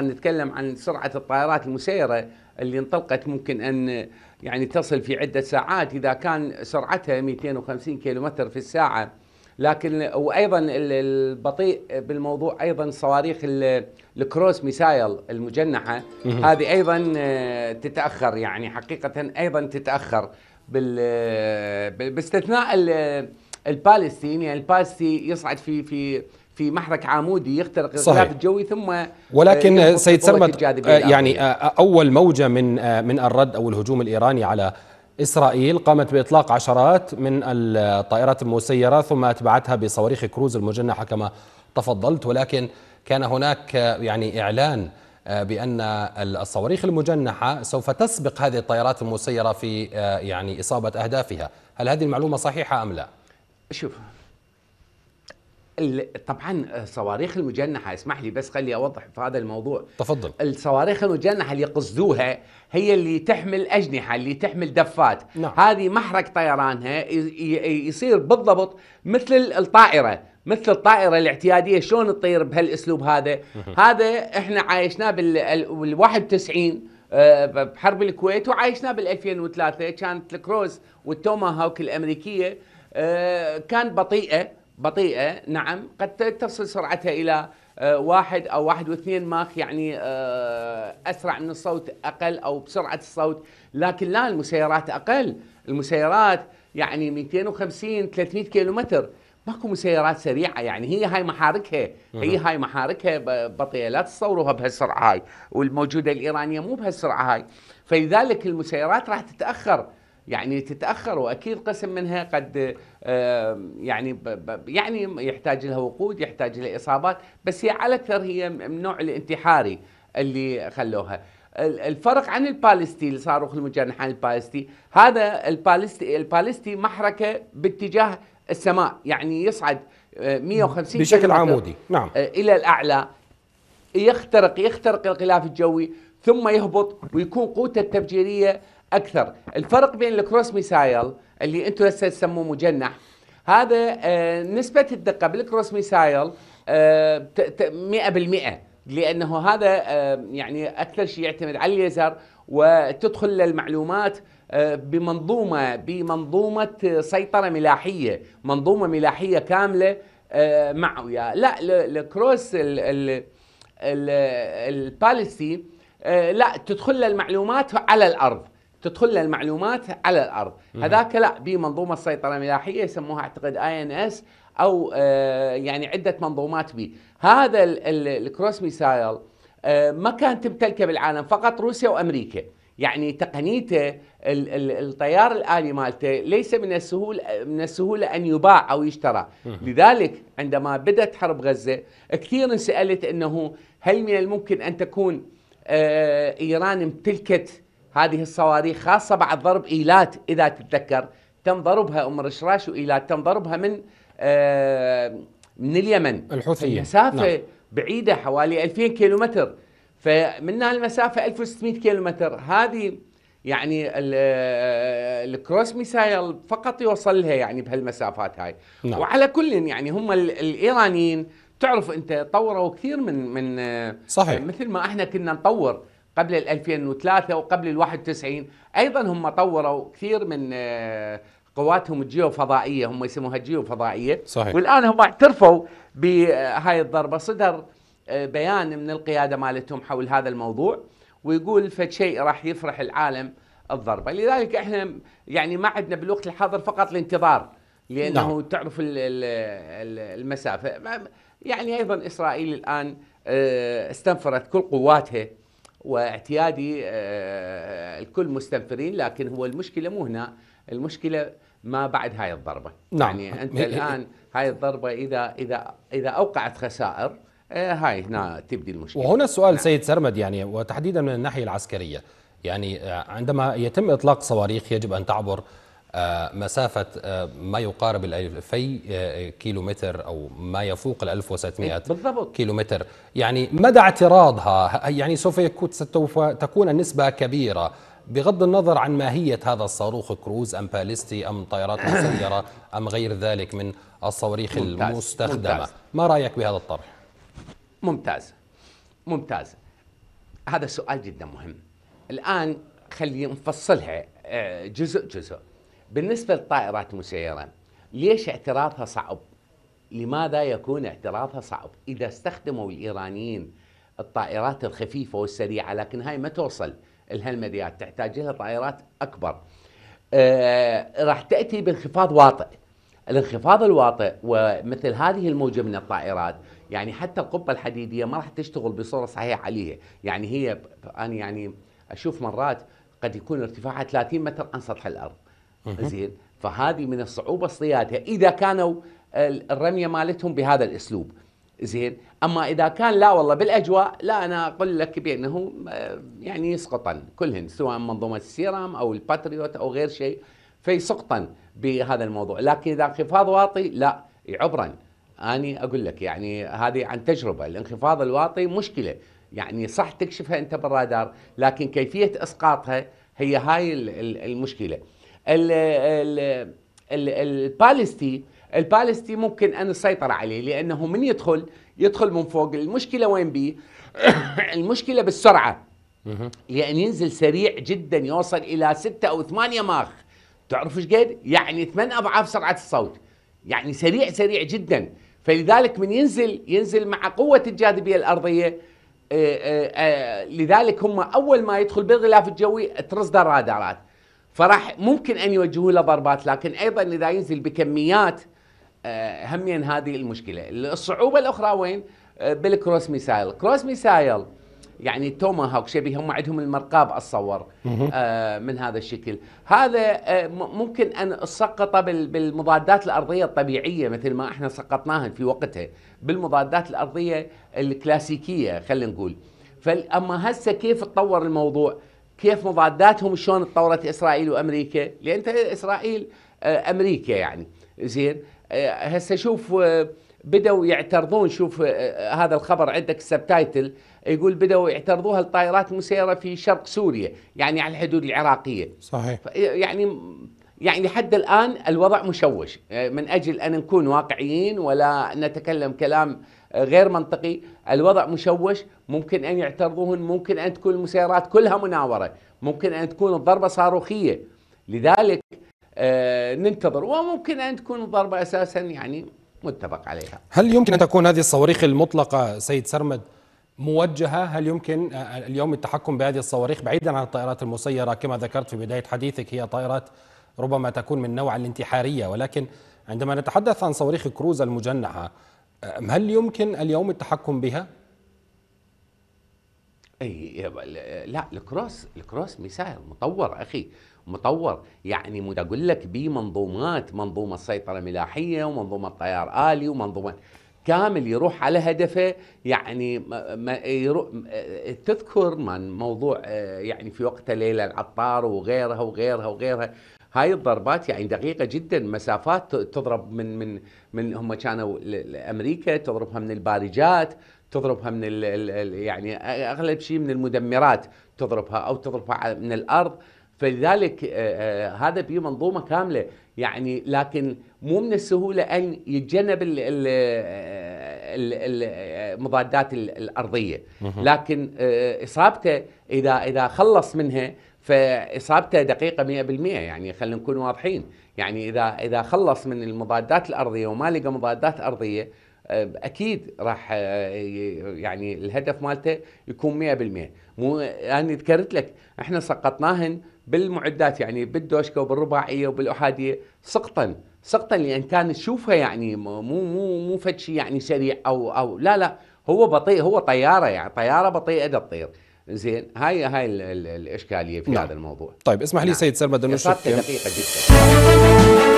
نتكلم عن سرعة الطائرات المسيرة اللي انطلقت ممكن أن يعني تصل في عدة ساعات إذا كان سرعتها 250 كيلومتر في الساعة لكن وأيضا البطيء بالموضوع أيضا صواريخ الكروس ميسايل المجنحة هذه أيضا تتأخر يعني حقيقة أيضا تتأخر بال باستثناء البالستين يعني البالستي يصعد في في في محرك عامودي يخترق الغلاف الجوي ثم آه، ولكن سيد سرمد آه، يعني آه، اول موجه من من الرد او الهجوم الايراني على إسرائيل قامت بإطلاق عشرات من الطائرات المسيرة ثم أتبعتها بصواريخ كروز المجنحة كما تفضلت ولكن كان هناك يعني إعلان بأن الصواريخ المجنحة سوف تسبق هذه الطائرات المسيرة في يعني إصابة أهدافها هل هذه المعلومة صحيحة أم لا؟ شوف طبعا الصواريخ آه، المجنحه اسمح لي بس خلي اوضح في هذا الموضوع تفضل الصواريخ المجنحه اللي قصدوها هي اللي تحمل اجنحه اللي تحمل دفات نعم. هذه محرك طيرانها يصير بالضبط مثل الطائره مثل الطائره الاعتياديه شلون تطير بهالاسلوب هذا هذا احنا عايشناه بال 91 آه، بحرب الكويت وعايشناه بال 2003 كانت الكروز والتوماهاوك الامريكيه آه، كان بطيئه بطيئة نعم قد تصل سرعتها إلى آه، واحد أو واحد واثنين ماخ يعني آه، أسرع من الصوت أقل أو بسرعة الصوت لكن لا المسيرات أقل المسيرات يعني 250 300 كيلومتر ماكو مسيرات سريعه يعني هي هاي محاركها هي هاي محاركها بطيئه لا تصوروها بهالسرعه هاي والموجوده الايرانيه مو بهالسرعه هاي فلذلك المسيرات راح تتاخر يعني تتاخر واكيد قسم منها قد يعني يعني يحتاج لها وقود يحتاج لها اصابات بس هي على الاكثر هي من نوع الانتحاري اللي خلوها الفرق عن البالستي الصاروخ صاروخ المجنح عن البالستي هذا البالستي البالستي محركه باتجاه السماء يعني يصعد 150 آه، بشكل عمودي نعم آه، الى الاعلى يخترق يخترق الغلاف الجوي ثم يهبط ويكون قوته التفجيريه اكثر الفرق بين الكروس ميسايل اللي انتم هسه تسموه مجنح هذا آه، نسبه الدقه بالكروس ميسايل 100% آه، لانه هذا آه، يعني اكثر شيء يعتمد على الليزر وتدخل للمعلومات بمنظومه بمنظومه سيطره ملاحيه منظومه ملاحيه كامله مع وياه لا الكروس الباليسي لا تدخل المعلومات على الارض تدخل له المعلومات على الارض هذاك لا بمنظومه السيطره الملاحيه يسموها اعتقد اي ان اس او آه، يعني عده منظومات بي هذا الكروس ميسايل آه، ما كان تمتلكه بالعالم فقط روسيا وامريكا يعني تقنيته الطيار الالي مالته ليس من السهول من السهوله ان يباع او يشترى لذلك عندما بدات حرب غزه كثير انسالت انه هل من الممكن ان تكون آه، ايران امتلكت هذه الصواريخ خاصة بعد ضرب إيلات إذا تتذكر تم ضربها أم رشراش وإيلات تم ضربها من آه، من اليمن الحوثيين مسافة نعم. بعيدة حوالي 2000 كيلومتر فمن المسافة 1600 كيلومتر هذه يعني آه، الكروس ميسايل فقط يوصل لها يعني بهالمسافات هاي نعم. وعلى كل يعني هم الايرانيين تعرف انت طوروا كثير من من آه، صحيح مثل ما احنا كنا نطور قبل ال 2003 وقبل ال 91 ايضا هم طوروا كثير من آه، قواتهم الجيوفضائيه هم يسموها الجيوفضائيه صحيح والان هم اعترفوا بهاي الضربه صدر آه، بيان من القياده مالتهم حول هذا الموضوع ويقول فد شيء راح يفرح العالم الضربه لذلك احنا يعني ما عندنا بالوقت الحاضر فقط الانتظار لانه نعم. تعرف المسافه يعني ايضا اسرائيل الان آه، استنفرت كل قواتها واعتيادي آه، الكل مستنفرين لكن هو المشكله مو هنا المشكله ما بعد هاي الضربه نعم. يعني انت الان هاي الضربه اذا اذا اذا اوقعت خسائر آه، هاي هنا تبدي المشكله وهنا السؤال نعم. سيد سرمد يعني وتحديدا من الناحيه العسكريه يعني آه، عندما يتم اطلاق صواريخ يجب ان تعبر آه، مسافة آه، ما يقارب الألفي آه، كيلومتر أو ما يفوق الألف وستمائة إيه، بالضبط. كيلومتر يعني مدى اعتراضها يعني سوف تكون النسبة كبيرة بغض النظر عن ماهية هذا الصاروخ كروز أم باليستي أم طائرات مسيرة أم غير ذلك من الصواريخ المستخدمة ممتاز. ما رأيك بهذا الطرح؟ ممتاز ممتاز هذا سؤال جدا مهم الآن خلي نفصلها جزء جزء بالنسبة للطائرات المسيرة ليش اعتراضها صعب؟ لماذا يكون اعتراضها صعب؟ إذا استخدموا الإيرانيين الطائرات الخفيفة والسريعة لكن هاي ما توصل لها المديات تحتاج لها طائرات أكبر آه، راح تأتي بانخفاض واطئ الانخفاض الواطئ ومثل هذه الموجة من الطائرات يعني حتى القبة الحديدية ما راح تشتغل بصورة صحيحة عليها يعني هي أنا يعني أشوف مرات قد يكون ارتفاعها 30 متر عن سطح الأرض زين فهذه من الصعوبه اصطيادها اذا كانوا الرميه مالتهم بهذا الاسلوب زين اما اذا كان لا والله بالاجواء لا انا اقول لك بانه آه، يعني يسقطن كلهن سواء منظومه السيرام او الباتريوت او غير شيء فيسقطن بهذا الموضوع لكن اذا انخفاض واطي لا يعبرن اني اقول لك يعني هذه عن تجربه الانخفاض الواطي مشكله يعني صح تكشفها انت بالرادار لكن كيفيه اسقاطها هي هاي المشكله البالستي البالستي ممكن ان السيطرة عليه لانه من يدخل يدخل من فوق المشكله وين بي المشكله بالسرعه لان ينزل سريع جدا يوصل الى 6 او 8 ماخ تعرف ايش قد يعني 8 اضعاف سرعه الصوت يعني سريع سريع جدا فلذلك من ينزل ينزل مع قوه الجاذبيه الارضيه آه، آه، آه، لذلك هم اول ما يدخل بالغلاف الجوي ترصد الرادارات فراح ممكن ان يوجهوا له ضربات لكن ايضا اذا ينزل بكميات آه، همين هذه المشكله الصعوبه الاخرى وين آه، بالكروس ميسايل كروس ميسايل يعني توما هاوك شبيه هم عندهم المرقاب اتصور آه، من هذا الشكل هذا ممكن ان سقط بالمضادات الارضيه الطبيعيه مثل ما احنا سقطناها في وقتها بالمضادات الارضيه الكلاسيكيه خلينا نقول فاما هسه كيف تطور الموضوع كيف مضاداتهم شلون تطورت اسرائيل وامريكا لان اسرائيل آه، امريكا يعني زين آه، هسه شوف آه، بدأوا يعترضون شوف هذا الخبر عندك السبتايتل يقول بدأوا يعترضوها الطائرات المسيرة في شرق سوريا يعني على الحدود العراقية صحيح يعني يعني حتى الآن الوضع مشوش آه، من أجل أن نكون واقعيين ولا نتكلم كلام آه، غير منطقي الوضع مشوش ممكن أن يعترضوهن ممكن أن تكون المسيرات كلها مناورة ممكن أن تكون الضربة صاروخية لذلك آه، ننتظر وممكن أن تكون الضربة أساسا يعني متفق عليها هل يمكن أن تكون هذه الصواريخ المطلقة سيد سرمد موجهة هل يمكن اليوم التحكم بهذه الصواريخ بعيدا عن الطائرات المسيرة كما ذكرت في بداية حديثك هي طائرات ربما تكون من نوع الانتحارية ولكن عندما نتحدث عن صواريخ كروز المجنحة هل يمكن اليوم التحكم بها؟ اي لا الكروس الكروس مثال مطور اخي مطور يعني مد اقول لك بمنظومات منظومه سيطره ملاحيه ومنظومه طيار الي ومنظومه كامل يروح على هدفه يعني ما تذكر من موضوع آه، يعني في وقت ليلى العطار وغيرها وغيرها وغيرها هاي الضربات يعني دقيقة جدا مسافات تضرب من من من هم كانوا امريكا تضربها من البارجات تضربها من الـ الـ يعني اغلب شيء من المدمرات تضربها او تضربها من الارض فلذلك هذا بيه منظومه كامله يعني لكن مو من السهوله ان يتجنب المضادات آه، الارضيه لكن آه، اصابته اذا اذا خلص منها فاصابته دقيقه 100% يعني خلينا نكون واضحين يعني اذا اذا خلص من المضادات الارضيه وما لقى مضادات ارضيه آه، اكيد راح يعني الهدف مالته يكون 100% مو يعني ذكرت لك احنا سقطناهن بالمعدات يعني بالدوشكه وبالرباعيه وبالاحاديه سقطا سقطا لان كان تشوفها يعني مو مو مو فد شيء يعني سريع او او لا لا هو بطيء هو طياره يعني طياره بطيئه تطير زين هاي هاي الاشكاليه في نعم. هذا الموضوع طيب اسمح لي نعم. سيد سلمى دنوش دقيقه جدا